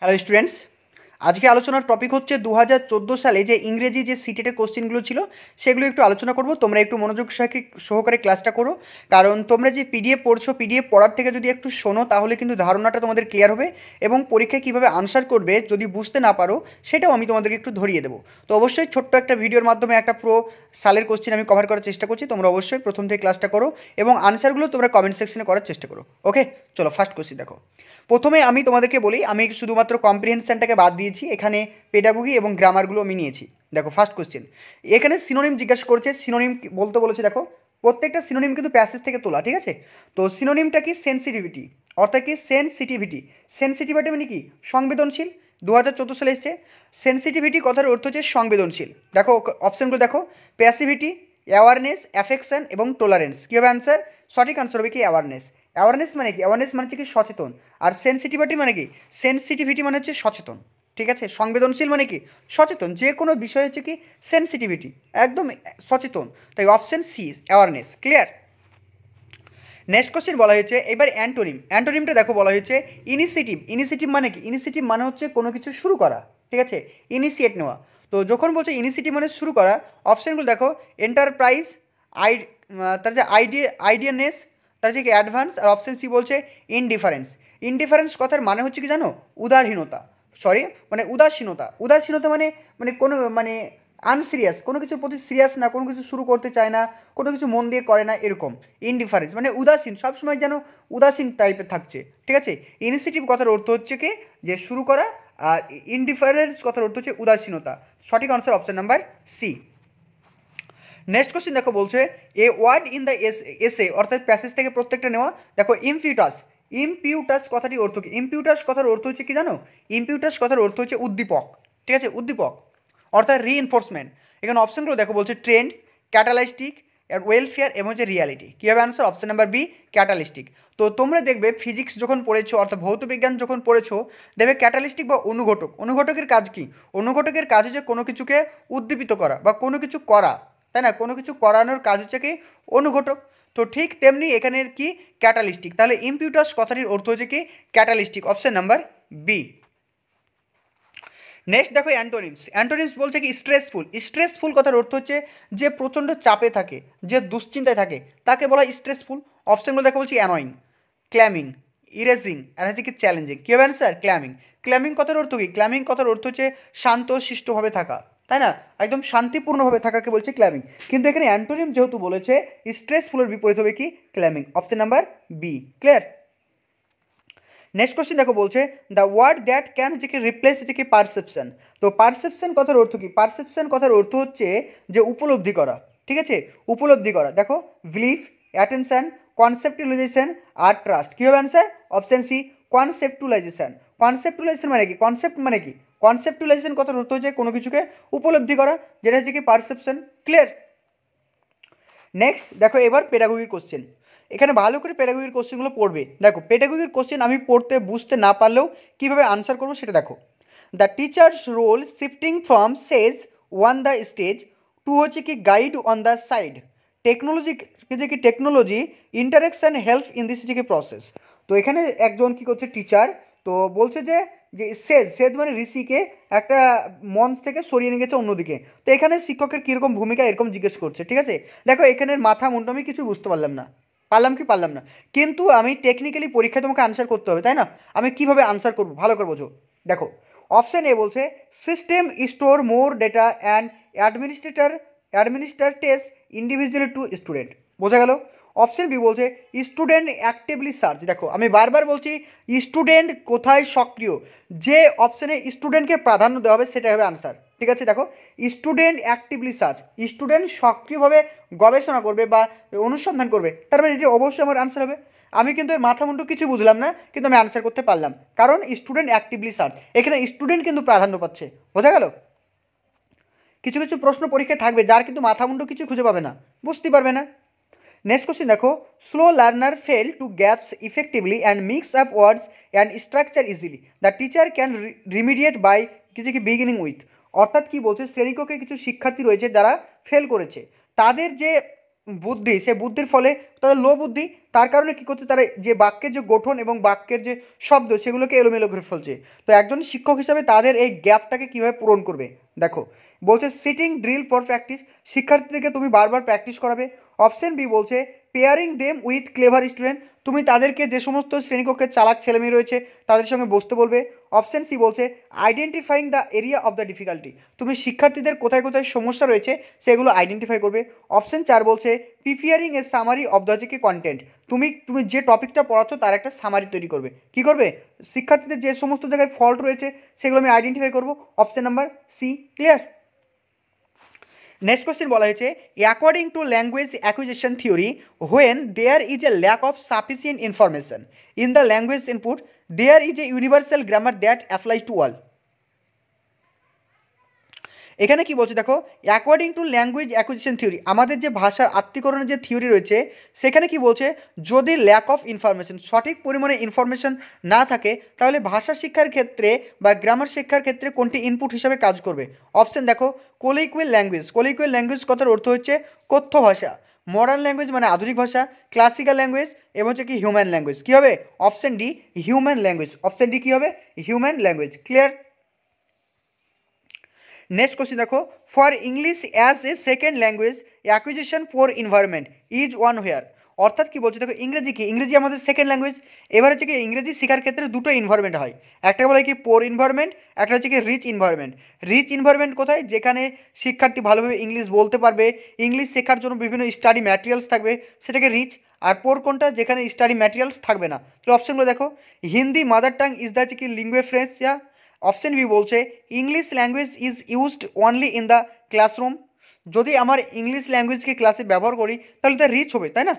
hello students আজকে আলোচনার topic হচ্ছে দু সালে যে ইংরেজি যে সিটেটের e কোশ্চেনগুলো ছিল সেগুলো একটু আলোচনা করব তোমরা একটু মনোযোগ সহকারে ক্লাসটা করো কারণ তোমরা যে পিডিএফ পড়ছো পিডিএফ পড়ার থেকে যদি একটু শোনো তাহলে কিন্তু ধারণাটা তোমাদের ক্লিয়ার হবে এবং পরীক্ষায় কীভাবে আনসার করবে যদি বুঝতে না পারো সেটাও আমি তোমাদেরকে একটু ধরিয়ে দেবো তো অবশ্যই ছোট্ট একটা ভিডিওর মাধ্যমে একটা পুরো সালের কোশ্চেন আমি কভার করার চেষ্টা করছি তোমরা অবশ্যই প্রথম থেকে ক্লাসটা করো এবং আনসারগুলো তোমরা কমেন্ট সেকশনে করার চেষ্টা করো ওকে চলো ফার্স্ট কোশ্চেন দেখো প্রথমে আমি তোমাদেরকে বলি আমি শুধুমাত্র কম্প্রিহেনশানটাকে বাদ দিয়ে নিয়েছি এখানে পেডাগুগি এবং গ্রামারগুলো আমি নিয়েছি দেখো ফার্স্ট কোশ্চেন এখানে সিনোনিম জিজ্ঞাসা করছে সিনোনিম বলতে বলেছে দেখো প্রত্যেকটা সিনোনিম কিন্তু প্যাসেজ থেকে তোলা ঠিক আছে তো সিনোনিমটা কি সেন্সিটিভিটি অর্থাৎ কি সেন্সিটিভিটি সেন্সিটিভিটি মানে কি সংবেদনশীল দু হাজার চোদ্দো সালে এসছে সেন্সিটিভিটি কথার অর্থ হচ্ছে সংবেদনশীল দেখো অপশানগুলো দেখো প্যাসিভিটি অ্যাওয়ারনেস অ্যাফেকশন এবং টোলারেন্স কী হবে অ্যান্সার সঠিক অ্যান্সার হবে কি অ্যাওয়ারনেস অ্যাওয়ারনেস মানে কি অ্যাওয়ারনেস মানে হচ্ছে কি সচেতন আর সেন্সিটিভিটি মানে কি সেন্সিটিভিটি মানে হচ্ছে সচেতন ঠিক আছে সংবেদনশীল মানে কি সচেতন যে কোনো বিষয় হচ্ছে কি সেন্সিটিভিটি একদম সচেতন তাই option C awareness clear next question বলা হয়েছে এবার অ্যান্টোনিম অ্যান্টোনিমটা দেখো বলা হয়েছে ইনিশিয়েটিভ ইনিশিয়েটিভ মানে কি ইনিশিয়েটিভ মানে হচ্ছে কোনো কিছু শুরু করা ঠিক আছে ইনিশিয়েট নেওয়া তো যখন বলছে ইনিশিয়েটিভ মানে শুরু করা অপশানগুলো দেখো এন্টারপ্রাইজ আই তার যে আইডিয়া আইডিয়ানেস তার যে কি অ্যাডভান্স আর অপশান সি বলছে ইনডিফারেন্স ইনডিফারেন্স কথার মানে হচ্ছে কি জানো উদারহীনতা সরি মানে উদাসীনতা উদাসীনতা মানে মানে কোনো মানে আনসিরিয়াস কোনো কিছুর প্রতি সিরিয়াস না কোনো কিছু শুরু করতে চায় না কোনো কিছু মন দিয়ে করে না এরকম ইনডিফারেন্স মানে উদাসীন সবসময় যেন উদাসীন টাইপের থাকছে ঠিক আছে ইনিশিয়েটিভ কথার অর্থ হচ্ছে কি যে শুরু করা আর ইনডিফারেন্স কথার অর্থ হচ্ছে উদাসীনতা সঠিক answer option number C next question দেখো বলছে এ ওয়ার্ড ইন দ্য এস এসে অর্থাৎ প্যাসেজ থেকে প্রত্যেকটা নেওয়া দেখো ইমফিউটাস ইম্পিউটাস কথাটি অর্থ কী ইম্পিউটাস কথার অর্থ হচ্ছে কি জানো ইম্পিউটাস কথার অর্থ হচ্ছে উদ্দীপক ঠিক আছে উদ্দীপক অর্থাৎ এনফোর্সমেন্ট এখানে অপশনগুলো দেখো বলছে ট্রেন্ড ক্যাটালাইস্টিক ওয়েলফেয়ার এবং হচ্ছে রিয়ালিটি কী হবে answer option number B catalytic তো তোমরা দেখবে ফিজিক্স যখন পড়েছো অর্থাৎ ভৌত বিজ্ঞান যখন পড়েছো দেখবে ক্যাটালিস্টিক বা অনুঘটক অনুঘটকের কাজ কি অনুঘটকের কাজ হচ্ছে কোনো কিছুকে উদ্দীপিত করা বা কোনো কিছু করা তাই না কোনো কিছু করানোর কাজ হচ্ছে কি অনুঘটক তো ঠিক তেমনি এখানে কি ক্যাটালিস্টিক তাহলে ইম্পিউটাস কথাটির অর্থ হচ্ছে কি catalytic option number B next দেখো অ্যান্টোনিমস অ্যান্টোনিমস বলছে কি স্ট্রেসফুল স্ট্রেসফুল কথার অর্থ হচ্ছে যে প্রচণ্ড চাপে থাকে যে দুশ্চিন্তায় থাকে তাকে বলা স্ট্রেসফুল অপশানগুলো দেখো বলছি অ্যানোয়িং ক্ল্যামিং ইরেজিং আর হচ্ছে কি চ্যালেঞ্জিং কী হবে অ্যান্সার ক্ল্যামিং ক্ল্যামিং কথার অর্থ কী ক্ল্যামিং কথার অর্থ হচ্ছে শান্ত শিষ্টভাবে থাকা তাই না একদম শান্তিপূর্ণভাবে থাকাকে বলছে ক্ল্যামিং কিন্তু এখানে অ্যান্টোনিয়াম যেহেতু বলেছে স্ট্রেসফুলের বিপরীত হবে কি calming option number B clear next question দেখো বলছে দ্য ওয়ার্ড দ্যাট ক্যান হচ্ছে কি রিপ্লেস হচ্ছে কি পারসেপশন তো পারসেপশন কথার অর্থ কি পারসেপশন কথার অর্থ হচ্ছে যে উপলব্ধি করা ঠিক আছে উপলব্ধি করা দেখো বিলিফ অ্যাটেনশন কনসেপ্টুলাইজেশন আর ট্রাস্ট কী হবে answer option C conceptualization conceptualization মানে কি কনসেপ্ট মানে কি কনসেপ্টুয়ালাইজেশন কত অর্থ হচ্ছে কোনো কিছুকে উপলব্ধি করা যেটা হচ্ছে কি পারসেপশন ক্লিয়ার নেক্সট দেখো এবার পেডাগোগির কোশ্চেন এখানে ভালো করে পেডাগোগির কোশ্চেনগুলো পড়বে দেখো পেডাগোগির কোশ্চেন আমি পড়তে বুঝতে না পারলেও কীভাবে আনসার করবো সেটা দেখো the teacher's role shifting from sage on the stage to হচ্ছে কি guide on the side technology যে কি technology interaction help in this যে কি প্রসেস তো এখানে একজন কি করছে টিচার তো বলছে যে যে সেজ সেজ মানে ঋষিকে একটা মঞ্চ থেকে সরিয়ে নিয়ে গেছে অন্যদিকে তো এখানে শিক্ষকের কীরকম ভূমিকা এরকম জিজ্ঞেস করছে ঠিক আছে দেখো এখানের মাথা মুন্ডু আমি কিছু বুঝতে পারলাম না পারলাম কি পারলাম না কিন্তু আমি টেকনিক্যালি পরীক্ষায় তোমাকে আনসার করতে হবে তাই না আমি কিভাবে আনসার করবো ভালো করে বোঝো দেখো অপশান এ বলছে system store more data and administrator administrator test individual to student বোঝা গেল অপশন বি বলছে স্টুডেন্ট অ্যাক্টিভলি সার্চ দেখো আমি বারবার বলছি স্টুডেন্ট কোথায় সক্রিয় যে অপশানে স্টুডেন্টকে প্রাধান্য দেওয়া হবে সেটাই হবে আনসার ঠিক আছে দেখো স্টুডেন্ট অ্যাক্টিভলি সার্চ স্টুডেন্ট সক্রিয়ভাবে গবেষণা করবে বা অনুসন্ধান করবে তার মানে এটি অবশ্যই আমার আনসার হবে আমি কিন্তু এর মাথা মুন্ডু কিছু বুঝলাম না কিন্তু আমি আনসার করতে পারলাম কারণ স্টুডেন্ট অ্যাক্টিভলি সার্চ এখানে স্টুডেন্ট কিন্তু প্রাধান্য পাচ্ছে বোঝা গেল কিছু কিছু প্রশ্ন পরীক্ষায় থাকবে যার কিন্তু মাথা মুন্ডু কিছু খুঁজে পাবে না বুঝতে পারবে না नेक्स्ट কোশ্চেন দেখো slow learner fail to gaps effectively and mix up words and structure easily the teacher can remediate by কিছু কি বিগিনিং উইথ অর্থাৎ কি বলছে শ্রেণীকক্ষে কিছু শিক্ষার্থী রয়েছে যারা ফেল করেছে তাদের যে বুদ্ধি সে বুদ্ধির ফলে তাদের লো বুদ্ধি তার কারণে কী করছে তারা যে বাক্যের যে গঠন এবং বাক্যের যে শব্দ সেগুলোকে এলোমেলো করে ফেলছে তো একজন শিক্ষক হিসাবে তাদের এই গ্যাপটাকে কীভাবে পূরণ করবে দেখো বলছে সিটিং ড্রিল ফর প্র্যাকটিস শিক্ষার্থীদেরকে তুমি বারবার প্র্যাকটিস করাবে অপশন বি বলছে pairing them with clever student তুমি তাদেরকে যে সমস্ত শ্রেণীকক্ষের চালাক ছেলেমেয়ে রয়েছে তাদের সঙ্গে বসতে বলবে অপশন সি বলছে identifying the area of the difficulty তুমি শিক্ষার্থীদের কোথায় কোথায় সমস্যা রয়েছে সেগুলো আইডেন্টিফাই করবে অপশন চার বলছে preparing a summary of the যে কন্টেন্ট তুমি তুমি যে টপিকটা পড়াচ্ছ তার একটা সামারি তৈরি করবে কি করবে শিক্ষার্থীদের যে সমস্ত জায়গায় ফল্ট রয়েছে সেগুলো আমি আইডেন্টিফাই করবো option number C clear next question বলা হয়েছে according to language acquisition theory when there is a lack of sufficient information in the language input there is a universal grammar that applies to all এখানে কি বলছে দেখো according to language acquisition theory আমাদের যে ভাষার আত্মীকরণের যে theory রয়েছে সেখানে কি বলছে যদি ল্যাক অফ ইনফরমেশন সঠিক পরিমাণে ইনফরমেশন না থাকে তাহলে ভাষা শিক্ষার ক্ষেত্রে বা গ্রামার শিক্ষার ক্ষেত্রে কোনটি ইনপুট হিসাবে কাজ করবে অপশন দেখো কোলিকুয়েল ল্যাঙ্গুয়েজ কোলিকুয়েল ল্যাঙ্গুয়েজ কথার অর্থ হচ্ছে কথ্য ভাষা মডার্ন ল্যাঙ্গুয়েজ মানে আধুনিক ভাষা ক্লাসিক্যাল ল্যাঙ্গুয়েজ এবং হচ্ছে কি হিউম্যান ল্যাঙ্গুয়েজ কী হবে option D human language option D কী হবে human language clear next question দেখো for English as a second language acquisition for environment is one here অর্থাৎ কি বলছে দেখো ইংরেজি কি ইংরেজি আমাদের সেকেন্ড ল্যাঙ্গুয়েজ এবার হচ্ছে কি ইংরেজি শেখার ক্ষেত্রে দুটো ইনভারমেন্ট হয় একটা বলে কি পোর ইনভারমেন্ট একটা হচ্ছে কি রিচ ইনভারমেন্ট রিচ ইনভারমেন্ট কোথায় যেখানে শিক্ষার্থী ভালোভাবে ইংলিশ বলতে পারবে ইংলিশ শেখার জন্য বিভিন্ন স্টাডি ম্যাটেরিয়ালস থাকবে সেটাকে রিচ আর পোর কোনটা যেখানে স্টাডি ম্যাটেরিয়ালস থাকবে না তো অপশনগুলো দেখো Hindi mother tongue is the হচ্ছে কি লিঙ্গুয়ে ফ্রেন্স যা অপশন বি বলছে English language is used only in the classroom যদি আমার ইংলিশ ল্যাঙ্গুয়েজকে ক্লাসে ব্যবহার করি তাহলে তো রিচ হবে তাই না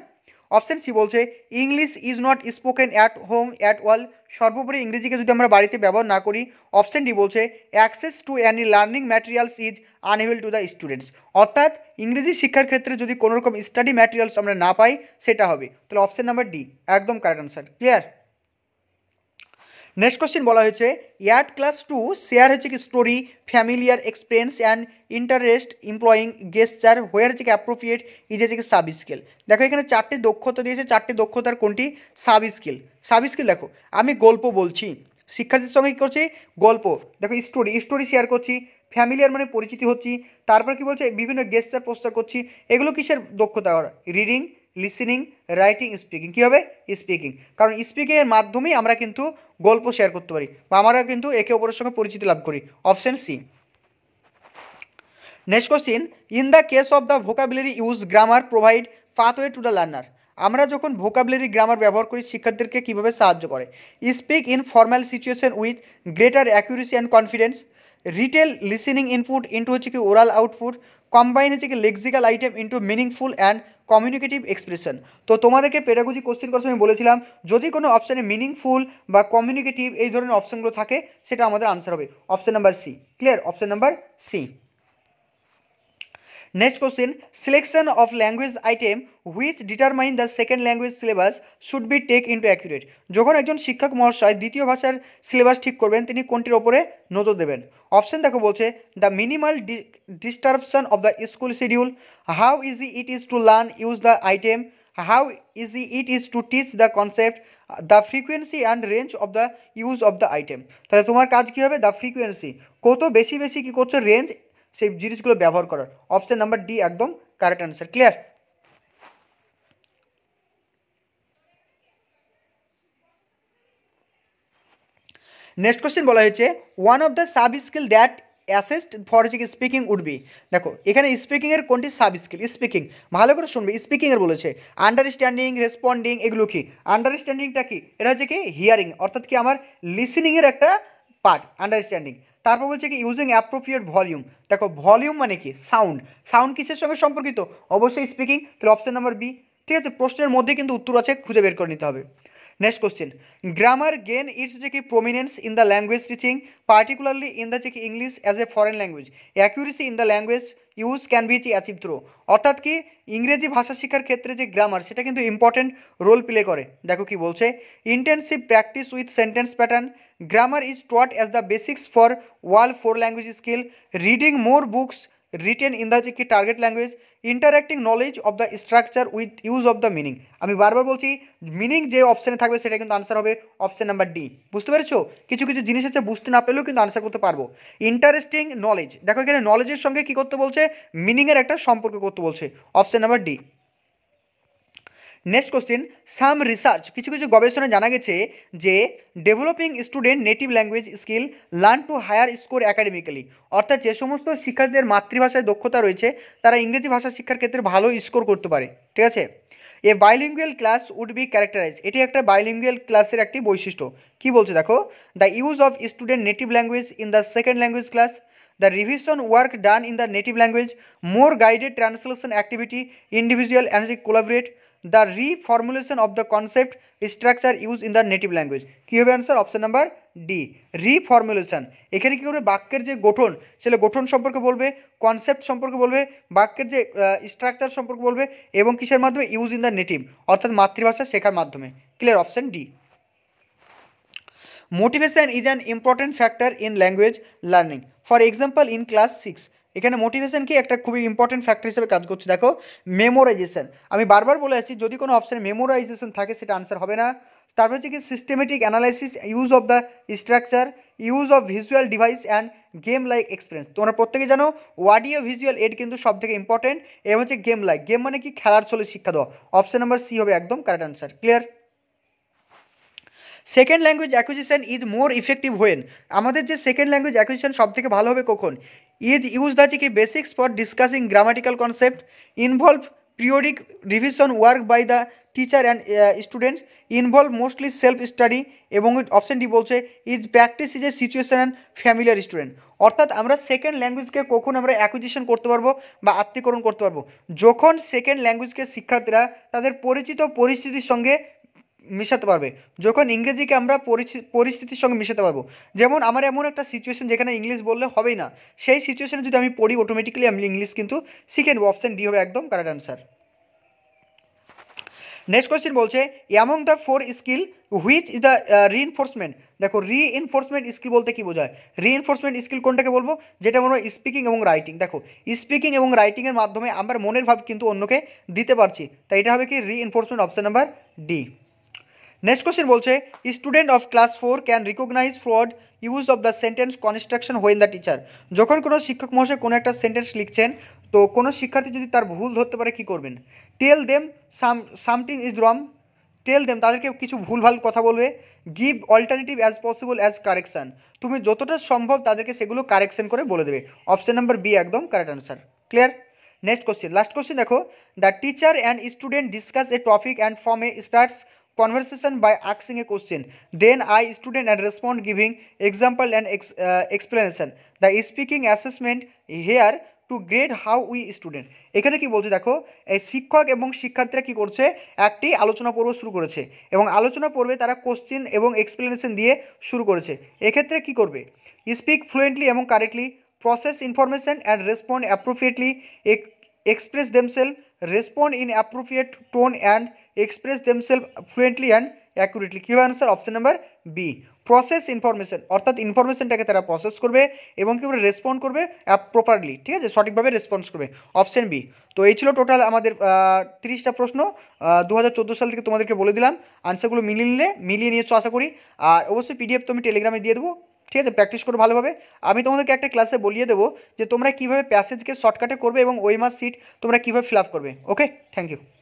অপশন সি বলছে English is not spoken at home at all সর্বোপরি ইংরেজিকে যদি আমরা বাড়িতে ব্যবহার না করি অপশন ডি বলছে access to any learning materials is unable to the students অর্থাৎ ইংরেজি শিক্ষার ক্ষেত্রে যদি কোনোরকম স্টাডি ম্যাটেরিয়ালস আমরা না পাই সেটা হবে তাহলে অপশন নাম্বার ডি একদম correct answer clear next question বলা হয়েছে অ্যাট ক্লাস টু শেয়ার হচ্ছে কি story familiar experience and interest employing gesture where হচ্ছে কি অ্যাপ্রোপ্রিয়েট ইজ হচ্ছে কি সাব স্কিল দেখো এখানে চারটে দক্ষতা দিয়েছে চারটে দক্ষতার কোনটি সাব স্কিল সাব স্কিল দেখো আমি গল্প বলছি শিক্ষার্থীর সঙ্গে কী করছি গল্প দেখো স্টোরি স্টোরি শেয়ার করছি ফ্যামিলিয়ার মানে পরিচিতি হচ্ছি তারপর কি বলছে বিভিন্ন গেস্টার পোস্টার করছি এগুলো কিসের দক্ষতা রিডিং লিসেনিং রাইটিং স্পিকিং কী হবে স্পিকিং কারণ স্পিকিংয়ের মাধ্যমেই আমরা কিন্তু গল্প শেয়ার করতে পারি বা আমরা কিন্তু একে অপরের সঙ্গে পরিচিতি লাভ করি option C next question in the case of the vocabulary use grammar provide pathway to the learner আমরা যখন ভোকাবিলারি গ্রামার ব্যবহার করি শিক্ষার্থীদেরকে কীভাবে সাহায্য করে speak in formal situation with greater accuracy and confidence retell listening input into হচ্ছে কি ওরাল আউটপুট কম্বাইন হচ্ছে কি lexical item into meaningful and communicative expression তো তোমাদেরকে পেডাগোজি কোশ্চেন করার সময় বলেছিলাম যদি কোনো অপশানে মিনিংফুল বা কমিউনিকেটিভ এই ধরনের অপশানগুলো থাকে সেটা আমাদের আনসার হবে option number C clear option number C Next question, selection of language item which determine the second language syllabus should be take into accurate. যখন একজন শিক্ষক মহাশয় দ্বিতীয় ভাষার সিলেবাস ঠিক করবেন তিনি কোনটির ওপরে নজর দেবেন অপশন দেখো বলছে the minimal disruption of the school schedule how easy it is to learn use the item how easy it is to teach the concept the frequency and range of the use of the item তাহলে তোমার কাজ কী হবে the frequency কত বেশি বেশি কী করছে range সেই জিনিসগুলো ব্যবহার করার অপশান নাম্বার ডি একদম correct answer clear next question বলা হয়েছে one of the sub skill that assessed for হচ্ছে স্পিকিং উড বি দেখো এখানে স্পিকিংয়ের কোনটি সাব স্কিল স্পিকিং ভালো করে শুনবে স্পিকিংয়ের বলেছে আন্ডারস্ট্যান্ডিং রেসপন্ডিং এগুলো কি আন্ডারস্ট্যান্ডিংটা কি এটা হচ্ছে কি হিয়ারিং অর্থাৎ কি আমার লিসেনিংয়ের একটা পার্ট আন্ডারস্ট্যান্ডিং তারপর বলছে কি ইউজিং অ্যাপ্রোপ্রিয়েট ভলিউম দেখো ভলিউম মানে কি সাউন্ড সাউন্ড কিসের সঙ্গে সম্পর্কিত অবশ্যই স্পিকিং তাহলে অপশান নাম্বার বি ঠিক আছে প্রশ্নের মধ্যে কিন্তু উত্তর আছে খুঁজে বের করে নিতে হবে next question grammar gain its যে কি prominence in the language teaching particularly in the যে কি English as a foreign language accuracy in the language use can be চি অ্যাচিভ থ্রো অর্থাৎ কি ইংরেজি ভাষা শিক্ষার ক্ষেত্রে যে গ্রামার সেটা কিন্তু ইম্পর্টেন্ট রোল প্লে করে দেখো কি বলছে intensive practice with sentence pattern Grammar is taught as the basics for all four language skill. Reading more books in in কি target language interacting knowledge of the structure with use of the meaning আমি বারবার বলছি meaning যে অপশানে থাকবে সেটা কিন্তু answer হবে অপশান নাম্বার ডি বুঝতে পেরেছো কিছু কিছু জিনিস আছে বুঝতে না পেলেও কিন্তু আনসার করতে পারবো ইন্টারেস্টিং নলেজ দেখো এখানে নলেজের সঙ্গে কী করতে বলছে মিনিংয়ের একটা সম্পর্ক করতে বলছে option number D next question some research কিছু কিছু গবেষণা জানা গেছে যে developing student native language skill learn to higher score academically অর্থাৎ যে সমস্ত শিক্ষার্থীদের মাতৃভাষায় দক্ষতা রয়েছে তারা ইংরেজি ভাষা শিক্ষার ক্ষেত্রে ভালো স্কোর করতে পারে ঠিক আছে a bilingual class would be characterize এটি একটা বাইলিঙ্গুয়াল ক্লাসের একটি বৈশিষ্ট্য কি বলছে দেখো the use of student native language in the second language class the revision work done in the native language more guided translation activity individual and collaborate the reformulation of the concept structure use in the native language কী হবে answer option number D reformulation এখানে কী করবে বাক্যের যে গঠন সেটা গঠন সম্পর্কে বলবে কনসেপ্ট সম্পর্কে বলবে বাক্যের যে স্ট্রাকচার সম্পর্কে বলবে এবং কিসের মাধ্যমে ইউজ ইন দ্য নেটিভ অর্থাৎ মাতৃভাষা শেখার মাধ্যমে clear option D motivation is an important factor in language learning for example in class six এখানে মোটিভেশন কি একটা খুবই ইম্পর্টেন্ট ফ্যাক্টর হিসেবে কাজ করছে দেখো মেমোরাইজেশন আমি বারবার বলে আসছি যদি কোনো অপশানে মেমোরাইজেশন থাকে সেটা আনসার হবে না তারপর হচ্ছে কি systematic analysis use of the structure use of visual device and game like experience তোমরা প্রত্যেকে জানো ওয়াডিও ভিজুয়াল এড কিন্তু সব থেকে ইম্পর্টেন্ট এবং হচ্ছে গেম লাইক গেম মানে কি খেলার চলে শিক্ষা দেওয়া অপশান নাম্বার সি হবে একদম correct answer clear second language acquisition is more effective when আমাদের যে সেকেন্ড ল্যাঙ্গুয়েজ অ্যাকুইজিশন সব থেকে ভালো হবে কখন ইজ ইউজ দ্য চিকি basics for discussing grammatical concept involve periodic revision work by the teacher and student involve mostly self study এবং option D বলছে is practice is a situation and familiar student অর্থাৎ আমরা second ল্যাঙ্গুয়েজকে কখন আমরা acquisition করতে পারবো বা আত্মীকরণ করতে পারবো যখন সেকেন্ড ল্যাঙ্গুয়েজকে শিক্ষার্থীরা তাদের পরিচিত পরিস্থিতির সঙ্গে মিশাতে পারবে যখন ইংরেজিকে আমরা পরিস্থিতির সঙ্গে মিশাতে পারবো যেমন আমার এমন একটা সিচুয়েশন যেখানে ইংলিশ বললে হবেই না সেই সিচুয়েশনে যদি আমি পড়ি অটোমেটিক্যালি আমি ইংলিশ কিন্তু শিখে নেব অপশান ডি হবে একদম কারেক্ট অ্যান্সার নেক্সট কোয়েশ্চেন বলছে among the four skill which is the enforcement দেখো রিএনফোর্সমেন্ট স্কিল বলতে কী বোঝায় এনফোর্সমেন্ট স্কিল কোনটাকে বলবো যেটা মনে হয় স্পিকিং এবং রাইটিং দেখো স্পিকিং এবং রাইটিংয়ের মাধ্যমে আমার মনের ভাব কিন্তু অন্যকে দিতে পারছি তাই এটা হবে কি reinforcement option number D next question বলছে student of class four can recognise fraud use of the sentence construction when the teacher যখন কোনো শিক্ষক মহাশয় কোনো একটা সেন্টেন্স লিখছেন তো কোনো শিক্ষার্থী যদি তার ভুল ধরতে পারে কি করবেন tell them some something is wrong tell them তাদেরকে কিছু ভুলভাল কথা বলবে give alternative as possible as correction তুমি যতটা সম্ভব তাদেরকে সেগুলো কারেকশন করে বলে দেবে অপশান নাম্বার বি একদম correct answer clear next question last question দেখো the teacher and student discuss a topic and form a starts conversation by asking a question. Then I student and respond giving example and ex, uh, explanation. The speaking assessment here to grade how we student এখানে কি বলছে দেখো এই শিক্ষক এবং শিক্ষার্থীরা কি করছে একটি আলোচনা পর্ব শুরু করেছে এবং আলোচনা পর্বে তারা কোশ্চিন এবং এক্সপ্লেনেশন দিয়ে শুরু করেছে এক্ষেত্রে কি করবে স্পিক ফ্লুয়েন্টলি এবং correctly process information and respond appropriately express themselves respond in appropriate tone and express themselves fluently and accurately কীভাবে answer option number B process information অর্থাৎ ইনফরমেশনটাকে তারা প্রসেস করবে এবং কী করে রেসপন্ড করবে প্রপারলি ঠিক আছে সঠিকভাবে রেসপন্স করবে অপশান বি তো এই ছিল টোটাল আমাদের তিরিশটা প্রশ্ন দু সাল থেকে তোমাদেরকে বলে দিলাম আনসারগুলো মিলিয়ে নিলে মিলিয়ে নিয়েছো আশা করি আর অবশ্যই পিডিএফ তো আমি টেলিগ্রামে দিয়ে দেবো ঠিক আছে প্র্যাকটিস করো ভালোভাবে আমি তোমাদেরকে একটা ক্লাসে বলিয়ে দেবো যে তোমরা কীভাবে প্যাসেজকে শর্টকাটে করবে এবং ওই মাস সিট তোমরা কীভাবে ফিল আপ করবে ওকে থ্যাংক ইউ